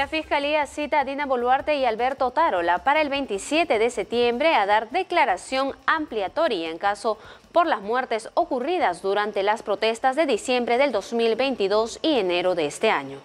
La Fiscalía cita a Dina Boluarte y Alberto Tarola para el 27 de septiembre a dar declaración ampliatoria en caso por las muertes ocurridas durante las protestas de diciembre del 2022 y enero de este año.